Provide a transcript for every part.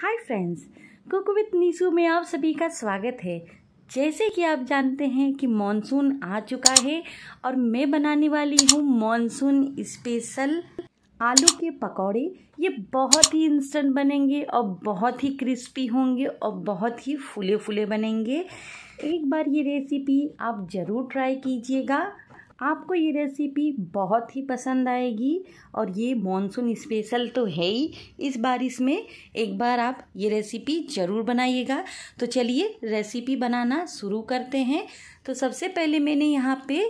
hi friends cook with Neesu में आप सभी का स्वागत है जैसे कि आप जानते हैं कि मॉनसून आ चुका है और मैं बनाने वाली हूँ मॉनसून स्पेशल आलू के पकौड़े ये बहुत ही इंस्टेंट बनेंगे और बहुत ही क्रिस्पी होंगे और बहुत ही फूले फूले बनेंगे एक बार ये रेसिपी आप ज़रूर ट्राई कीजिएगा आपको ये रेसिपी बहुत ही पसंद आएगी और ये मॉनसून स्पेशल तो है ही इस बारिश में एक बार आप ये रेसिपी ज़रूर बनाइएगा तो चलिए रेसिपी बनाना शुरू करते हैं तो सबसे पहले मैंने यहाँ पे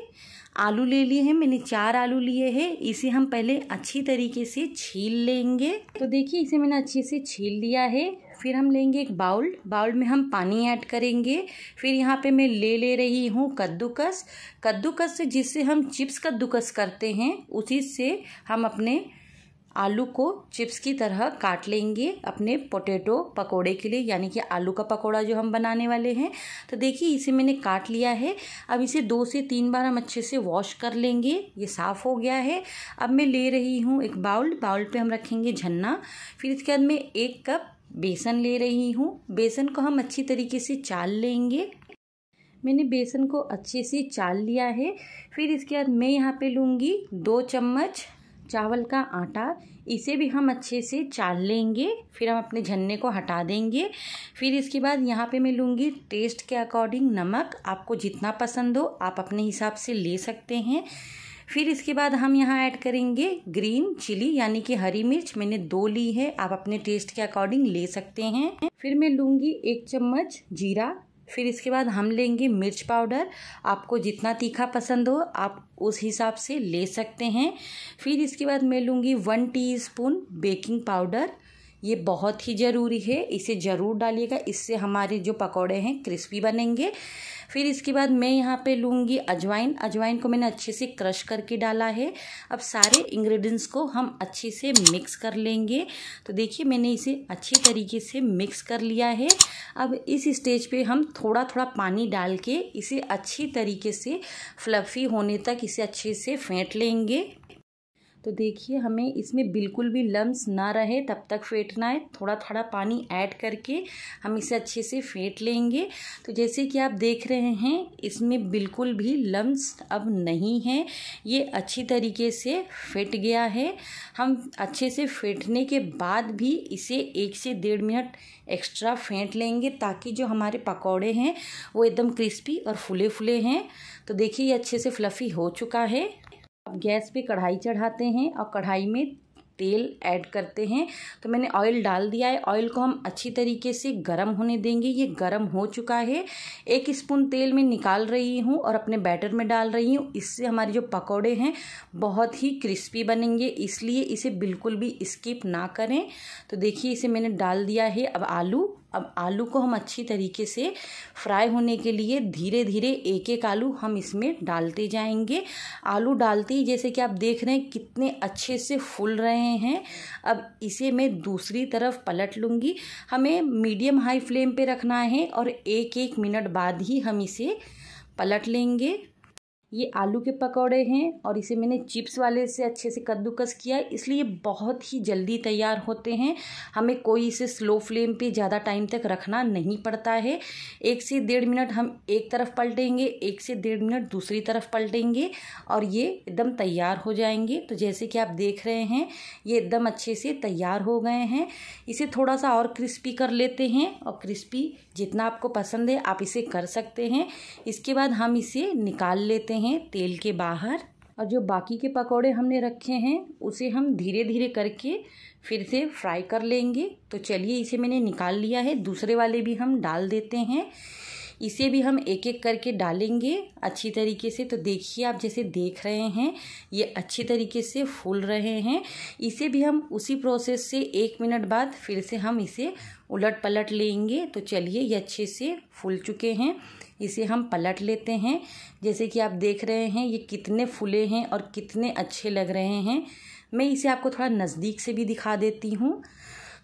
आलू ले लिए हैं मैंने चार आलू लिए हैं इसे हम पहले अच्छी तरीके से छील लेंगे तो देखिए इसे मैंने अच्छे से छील लिया है फिर हम लेंगे एक बाउल बाउल में हम पानी ऐड करेंगे फिर यहाँ पे मैं ले ले रही हूँ कद्दूकस कद्दूकस से जिससे हम चिप्स कद्दूकस करते हैं उसी से हम अपने आलू को चिप्स की तरह काट लेंगे अपने पोटैटो पकोड़े के लिए यानी कि आलू का पकोड़ा जो हम बनाने वाले हैं तो देखिए इसे मैंने काट लिया है अब इसे दो से तीन बार हम अच्छे से वॉश कर लेंगे ये साफ़ हो गया है अब मैं ले रही हूँ एक बाउल बाउल पे हम रखेंगे झन्ना फिर इसके बाद मैं एक कप बेसन ले रही हूँ बेसन को हम अच्छी तरीके से चाल लेंगे मैंने बेसन को अच्छे से चाल लिया है फिर इसके बाद मैं यहाँ पे लूँगी दो चम्मच चावल का आटा इसे भी हम अच्छे से चाल लेंगे फिर हम अपने झन्ने को हटा देंगे फिर इसके बाद यहाँ पे मैं लूँगी टेस्ट के अकॉर्डिंग नमक आपको जितना पसंद हो आप अपने हिसाब से ले सकते हैं फिर इसके बाद हम यहाँ ऐड करेंगे ग्रीन चिली यानी कि हरी मिर्च मैंने दो ली है आप अपने टेस्ट के अकॉर्डिंग ले सकते हैं फिर मैं लूँगी एक चम्मच जीरा फिर इसके बाद हम लेंगे मिर्च पाउडर आपको जितना तीखा पसंद हो आप उस हिसाब से ले सकते हैं फिर इसके बाद मैं लूँगी वन टीस्पून बेकिंग पाउडर ये बहुत ही ज़रूरी है इसे ज़रूर डालिएगा इससे हमारे जो पकौड़े हैं क्रिस्पी बनेंगे फिर इसके बाद मैं यहाँ पे लूँगी अजवाइन अजवाइन को मैंने अच्छे से क्रश करके डाला है अब सारे इंग्रेडिएंट्स को हम अच्छे से मिक्स कर लेंगे तो देखिए मैंने इसे अच्छे तरीके से मिक्स कर लिया है अब इस स्टेज पे हम थोड़ा थोड़ा पानी डाल के इसे अच्छी तरीके से फ्लफ़ी होने तक इसे अच्छे से फेंट लेंगे तो देखिए हमें इसमें बिल्कुल भी लम्स ना रहे तब तक फेंटना है थोड़ा थोड़ा पानी ऐड करके हम इसे अच्छे से फेंट लेंगे तो जैसे कि आप देख रहे हैं इसमें बिल्कुल भी लम्स अब नहीं है ये अच्छी तरीके से फेंट गया है हम अच्छे से फेंटने के बाद भी इसे एक से डेढ़ मिनट एक्स्ट्रा फेंट लेंगे ताकि जो हमारे पकौड़े हैं वो एकदम क्रिस्पी और फुले फुले हैं तो देखिए ये अच्छे से फ्लफ़ी हो चुका है गैस पे कढ़ाई चढ़ाते हैं और कढ़ाई में तेल ऐड करते हैं तो मैंने ऑयल डाल दिया है ऑयल को हम अच्छी तरीके से गर्म होने देंगे ये गर्म हो चुका है एक स्पून तेल में निकाल रही हूँ और अपने बैटर में डाल रही हूँ इससे हमारे जो पकौड़े हैं बहुत ही क्रिस्पी बनेंगे इसलिए इसे बिल्कुल भी स्किप ना करें तो देखिए इसे मैंने डाल दिया है अब आलू अब आलू को हम अच्छी तरीके से फ्राई होने के लिए धीरे धीरे एक एक आलू हम इसमें डालते जाएंगे आलू डालते ही जैसे कि आप देख रहे हैं कितने अच्छे से फूल रहे हैं अब इसे मैं दूसरी तरफ पलट लूँगी हमें मीडियम हाई फ्लेम पे रखना है और एक एक मिनट बाद ही हम इसे पलट लेंगे ये आलू के पकौड़े हैं और इसे मैंने चिप्स वाले से अच्छे से कद्दूकस किया इसलिए बहुत ही जल्दी तैयार होते हैं हमें कोई इसे स्लो फ्लेम पे ज़्यादा टाइम तक रखना नहीं पड़ता है एक से डेढ़ मिनट हम एक तरफ पलटेंगे एक से डेढ़ मिनट दूसरी तरफ पलटेंगे और ये एकदम तैयार हो जाएंगे तो जैसे कि आप देख रहे हैं ये एकदम अच्छे से तैयार हो गए हैं इसे थोड़ा सा और क्रिस्पी कर लेते हैं और क्रिस्पी जितना आपको पसंद है आप इसे कर सकते हैं इसके बाद हम इसे निकाल लेते हैं हैं तेल के बाहर और जो बाकी के पकोड़े हमने रखे हैं उसे हम धीरे धीरे करके फिर से फ्राई कर लेंगे तो चलिए इसे मैंने निकाल लिया है दूसरे वाले भी हम डाल देते हैं इसे भी हम एक एक करके डालेंगे अच्छी तरीके से तो देखिए आप जैसे देख रहे हैं ये अच्छी तरीके से फूल रहे हैं इसे भी हम उसी प्रोसेस से एक मिनट बाद फिर से हम इसे उलट पलट लेंगे तो चलिए ये अच्छे से फूल चुके हैं इसे हम पलट लेते हैं जैसे कि आप देख रहे हैं ये कितने फूले हैं और कितने अच्छे लग रहे हैं मैं इसे आपको थोड़ा नज़दीक से भी दिखा देती हूँ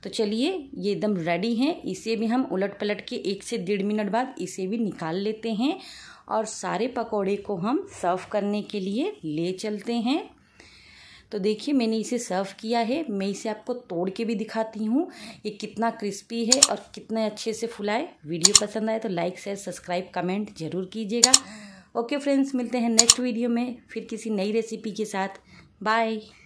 तो चलिए ये एकदम रेडी हैं इसे भी हम उलट पलट के एक से डेढ़ मिनट बाद इसे भी निकाल लेते हैं और सारे पकौड़े को हम सर्व करने के लिए ले चलते हैं तो देखिए मैंने इसे सर्व किया है मैं इसे आपको तोड़ के भी दिखाती हूँ ये कितना क्रिस्पी है और कितने अच्छे से फुलाए वीडियो पसंद आए तो लाइक शेयर सब्सक्राइब कमेंट ज़रूर कीजिएगा ओके फ्रेंड्स मिलते हैं नेक्स्ट वीडियो में फिर किसी नई रेसिपी के साथ बाय